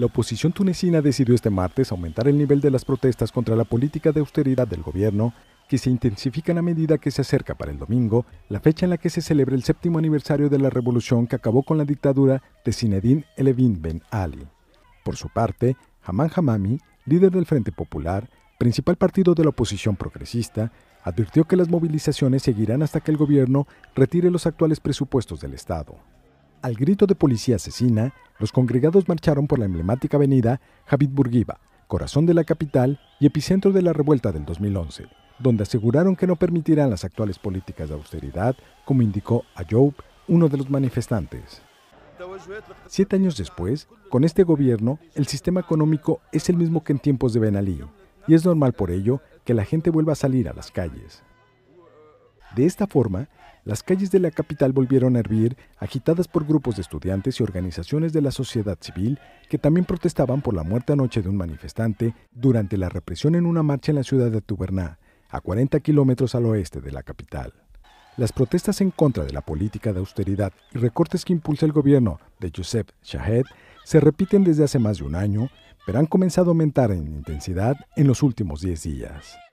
La oposición tunecina decidió este martes aumentar el nivel de las protestas contra la política de austeridad del gobierno, que se intensifican a medida que se acerca para el domingo, la fecha en la que se celebra el séptimo aniversario de la revolución que acabó con la dictadura de Zinedine Elevin Ben Ali. Por su parte, Haman Hamami, líder del Frente Popular, principal partido de la oposición progresista, advirtió que las movilizaciones seguirán hasta que el gobierno retire los actuales presupuestos del Estado. Al grito de policía asesina, los congregados marcharon por la emblemática avenida Javid Burguiba, corazón de la capital y epicentro de la revuelta del 2011, donde aseguraron que no permitirán las actuales políticas de austeridad, como indicó a Job, uno de los manifestantes. Siete años después, con este gobierno, el sistema económico es el mismo que en tiempos de Ben Ali, y es normal por ello que la gente vuelva a salir a las calles. De esta forma, las calles de la capital volvieron a hervir, agitadas por grupos de estudiantes y organizaciones de la sociedad civil que también protestaban por la muerte anoche de un manifestante durante la represión en una marcha en la ciudad de Tuberná, a 40 kilómetros al oeste de la capital. Las protestas en contra de la política de austeridad y recortes que impulsa el gobierno de Joseph Shahed se repiten desde hace más de un año, pero han comenzado a aumentar en intensidad en los últimos 10 días.